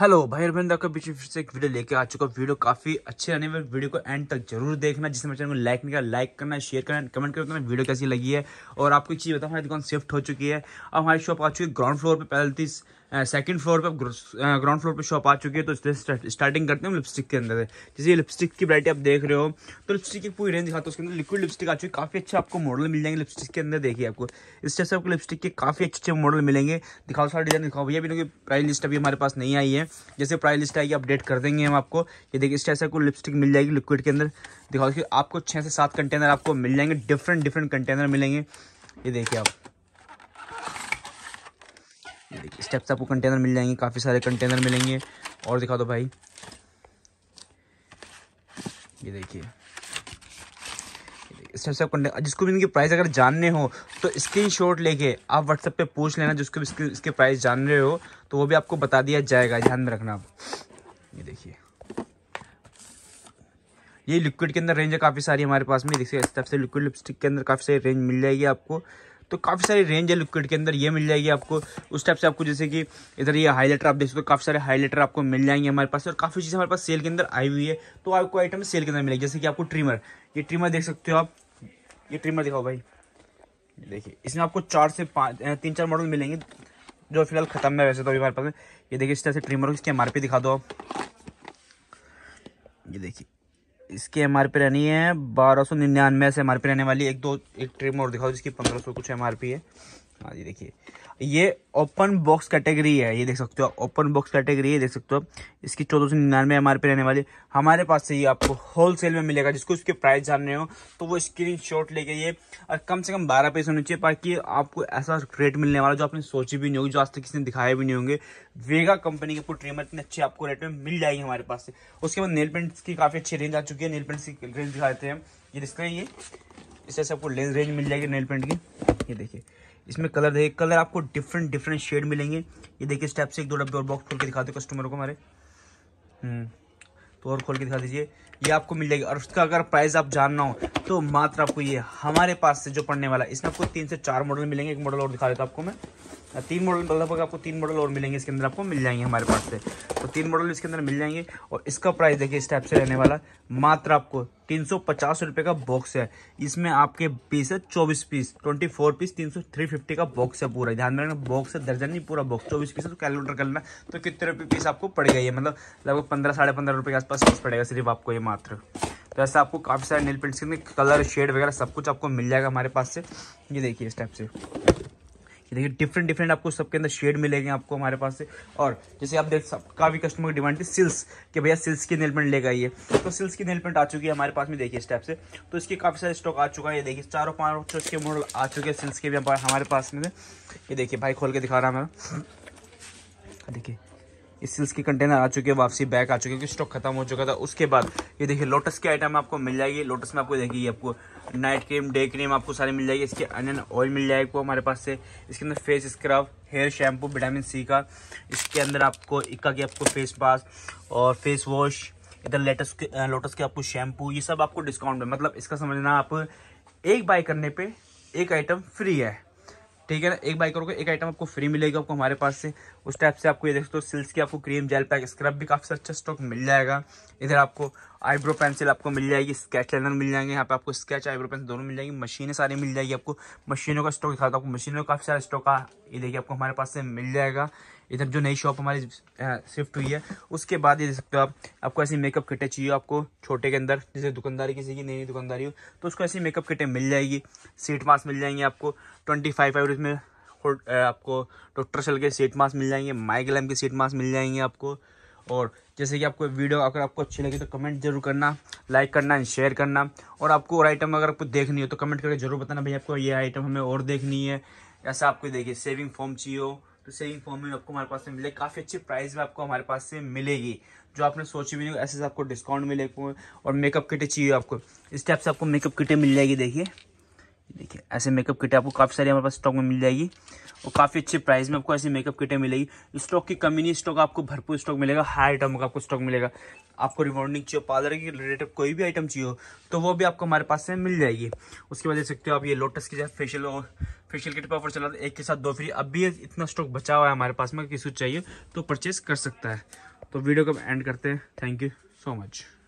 hello भाई बहन का बीच में फिर से एक वीडियो लेके आ चुका वीडियो काफी अच्छे रहने में वीडियो को एंड तक जरूर देखना जिसमें चैनल को लाइक नहीं किया लाइक करना शेयर करना कमेंट करना तो वीडियो कैसी लगी है और आपको एक चीज़ बताओ हमारी दुकान शिफ्ट हो चुकी है अब हमारी शॉप आ चुकी है ग्राउंड फ्लोर पर पहले सेकंड फ्लोर पे ग्राउंड फ्लोर पे शॉप आ चुकी है तो इससे स्टार्टिंग करते हैं लिपस्टिक के अंदर जैसे जैसे लिपस्टिक की वरायटी आप देख रहे हो तो लिपस्टिक की पूरी रेंज दिखाते है उसके अंदर लिक्विड लिपस्टिक आ चुकी है काफ़ी अच्छे आपको मॉडल मिल जाएंगे लिपस्टिक के अंदर देखिए आपको इस टाइप से आपको लिपस्टिक के काफ़ी अच्छे अच्छे मॉडल मिलेंगे दिखाओ सारा डिजाइन दिखाओ भैया भी प्राइस लिस्ट अभी हमारे पास नहीं आई है जैसे प्राइस लिस्ट आएगी अपडेट कर देंगे हम आपको ये देखिए इस टाइप से आपको लिपस्टिक मिल जाएगी लिक्विड के अंदर दिखाओ आपको छः से सात कंटेनर आपको मिल जाएंगे डिफरेंट डिफरेंट कंटेनर मिलेंगे ये देखिए आप देखिए स्टेप्स आपको कंटेनर मिल जाएंगे काफ़ी सारे कंटेनर मिलेंगे और दिखा दो भाई ये देखिए स्टेप्स ऑफ कंटेंट जिसको भी इनके प्राइस अगर जानने हो तो स्क्रीन शॉट लेके आप व्हाट्सएप पे पूछ लेना जिसको भी इसके प्राइस जान रहे हो तो वो भी आपको बता दिया जाएगा ध्यान में रखना ये देखिए ये लिक्विड के अंदर रेंज है काफ़ी सारी हमारे पास में देखिए स्टेप से लिक्विड लिपस्टिक के अंदर काफ़ी सारी रेंज मिल जाएगी आपको तो काफ़ी सारी रेंज है लिक्विड के अंदर ये मिल जाएगी आपको उस टाइप से आपको जैसे कि इधर ये हाईलाइटर आप देख सकते हो काफ़ी सारे हाईलाइटर आपको मिल जाएंगे हमारे पास और काफ़ी चीज़ें हमारे पास सेल के अंदर आई हुई है तो आपको आइटम सेल के अंदर मिलेगी जैसे कि आपको ट्रिमर ये ट्रिमर देख सकते हो आप ये ट्रिमर दिखाओ भाई देखिए इसमें आपको चार से पाँच तीन चार मॉडल मिलेंगे जो फिलहाल ख़त्म है वैसे तो अभी हमारे पास ये देखिए इस तरह से ट्रिमर इसके एम दिखा दो आप ये देखिए इसकी एम रहनी है बारह सौ निन्यानवे से एम रहने वाली एक दो एक ट्रिम और दिखाओ जिसकी पंद्रह सौ कुछ एम है हाँ जी देखिए ये ओपन बॉक्स कैटेगरी है ये देख सकते हो ओपन बॉक्स कैटेगरी है देख सकते हो इसकी चौदह सौ निन्यानवे एम रहने वाली हमारे पास से ये आपको होलसेल में मिलेगा जिसको इसके प्राइस जानने हो तो वो स्क्रीन शॉट लेके ये और कम से कम बारह पीस होने चाहिए बाकी आपको ऐसा रेट मिलने वाला जो आपने सोची भी नहीं होगी जो आज तक किसी ने दिखाए भी नहीं होंगे वेगा कंपनी के पूरे ट्रिमर इतने अच्छे आपको रेट में मिल जाएगी हमारे पास से उसके बाद नेल पेंट्स की काफ़ी अच्छी रेंज आ चुकी है नेल पेंट्स की रेंज दिखाते हैं ये दिखते हैं ये इससे आपको रेंज मिल जाएगी नेल पेंट की ये देखिए इसमें कलर देखिए कलर आपको डिफरेंट डिफरेंट शेड मिलेंगे ये देखिए स्टेप से एक दो डब्बे और बॉक्स खोल के दिखा दो कस्टमर को हमारे हम्म, तो और खोल के दिखा दीजिए ये आपको मिल जाएगी और उसका अगर प्राइस आप जानना हो तो मात्र आपको ये हमारे पास से जो पड़ने वाला है इसमें आपको तीन से चार मॉडल मिलेंगे एक मॉडल और दिखा देता आपको मैं हाँ, तीन मॉडल मतलब लगभग आपको तीन मॉडल और मिलेंगे इसके अंदर आपको मिल जाएंगे हमारे पास से तो तीन मॉडल इसके अंदर मिल जाएंगे और इसका प्राइस देखिए इस टाइप से रहने वाला मात्र आपको तीन सौ पचास रुपये का बॉक्स है इसमें आपके पीस है चौबीस पीस ट्वेंटी फोर पीस तीन सौ थ्री फिफ्टी का बॉक्स है पूरा ध्यान में रखना बॉक्स है दर्जन नहीं पूरा बॉक्स चौबीस पीस है तो कैलकुलेटर करना तो कितने रुपये पीस आपको पड़ गई ये मतलब लगभग पंद्रह साढ़े पंद्रह रुपये के आसपास पीस पड़ेगा सिर्फ आपको ये मात्र तो ऐसे आपको काफ़ी सारे नेल पेंट्स के कलर शेड वगैरह सब कुछ आपको मिल जाएगा हमारे पास से ये देखिए इस टाइप से देखिए डिफरेंट डिफरेंट आपको सबके अंदर शेड मिलेंगे आपको हमारे पास से और जैसे आप देख सब काफ़ी कस्टमर की डिमांड थी सिल्स के भैया सिल्स की नेलपेंट लेगा ये तो सिल्स की नेलपेंट आ चुकी है हमारे पास में देखिए इस टाइप से तो इसके काफ़ी सारे स्टॉक आ चुका है ये देखिए चारों पाँच के मॉडल आ चुके हैं सिल्स के भी हमारे पास में ये देखिए भाई खोल के दिखा रहा है मैं देखिए इस सिल्स के कंटेनर आ चुके हैं वापसी बैक आ चुके हैं क्योंकि स्टॉक खत्म हो चुका था उसके बाद ये देखिए लोटस के आइटम आपको मिल जाएगी लोटस में आपको देखिए आपको नाइट क्रीम डे क्रीम आपको सारी मिल जाएगी इसके अनियन ऑयल मिल जाएगा आपको हमारे पास से इसके अंदर face scrub hair shampoo vitamin C का इसके अंदर आपको इक्का की आपको फेस वाश और फेस वॉश इधर लेटस के लोटस के आपको शैम्पू ये सब आपको डिस्काउंट में मतलब इसका समझना आप एक बाय करने पर एक आइटम फ्री है ठीक है ना एक बाई करोगे एक आइटम आपको फ्री मिलेगा आपको हमारे पास से उस टाइप से आपको ये देख सकते हो सिल्स की आपको क्रीम जेल पैक स्क्रब भी काफ़ी अच्छा स्टॉक मिल जाएगा इधर आपको आईब्रो पेंसिल आपको मिल जाएगी स्केच लाइनर मिल जाएंगे यहाँ पे आपको स्केच आईब्रो पेंसिल दोनों मिल जाएंगी मशीनें सारी मिल जाएगी आपको मशीनों का स्टॉक दिखाता हूँ आपको मशीनों का काफ़ी सारा स्टॉक का ये देखिए आपको हमारे पास से मिल जाएगा इधर जो नई शॉप हमारी शिफ्ट हुई है उसके बाद ये देख सकते हो आप आपको ऐसी मेकअप किटें चाहिए आपको छोटे के अंदर जैसे दुकानदारी किसी की नई नई दुकानदारी हो तो उसको ऐसी मेकअप किटें मिल जाएगी सीट मास्क मिल जाएंगे आपको ट्वेंटी फाइव एवरेज में आपको डॉक्टर सेल के सीट मास्क मिल जाएंगे माइग्लैम के सीट मास्क मिल जाएंगे आपको और जैसे कि आपको वीडियो अगर आपको अच्छी लगी तो कमेंट जरूर करना लाइक करना एंड शेयर करना और आपको और आइटम अगर आपको देखनी हो तो कमेंट करके जरूर बताना भाई आपको ये आइटम हमें और देखनी है ऐसा आपको देखिए सेविंग फॉर्म चाहिए हो तो सेविंग फॉर्म में आपको हमारे पास से मिले काफ़ी अच्छी प्राइस में आपको हमारे पास से मिलेगी जो आपने सोची भी नहीं ऐसे से आपको डिस्काउंट मिलेगा और मेकअप किटें चाहिए आपको इस टाइप से आपको मेकअप किटें मिल जाएगी देखिए देखिए ऐसे मेकअप किट आपको काफ़ी सारी हमारे पास स्टॉक में मिल जाएगी और काफ़ी अच्छे प्राइस में आपको ऐसी मेकअप किटें मिलेगी स्टॉक की कमी नहीं स्टॉक आपको भरपूर स्टॉक मिलेगा हर आइटम का आपको स्टॉक मिलेगा आपको रिमॉर्निंग चाहिए पार्लर की रिलेटेड कोई भी आइटम चाहिए हो तो वो भी आपको हमारे पास से मिल जाएगी उसके बाद देख सकते हो आप ये लोटस की जैसे फेशियल और फेशियल किट पर ऑफर चला एक के साथ दो फ्री अब भी इतना स्टॉक बचा हुआ है हमारे पास में किसी चाहिए तो परचेस कर सकता है तो वीडियो को एंड करते हैं थैंक यू सो मच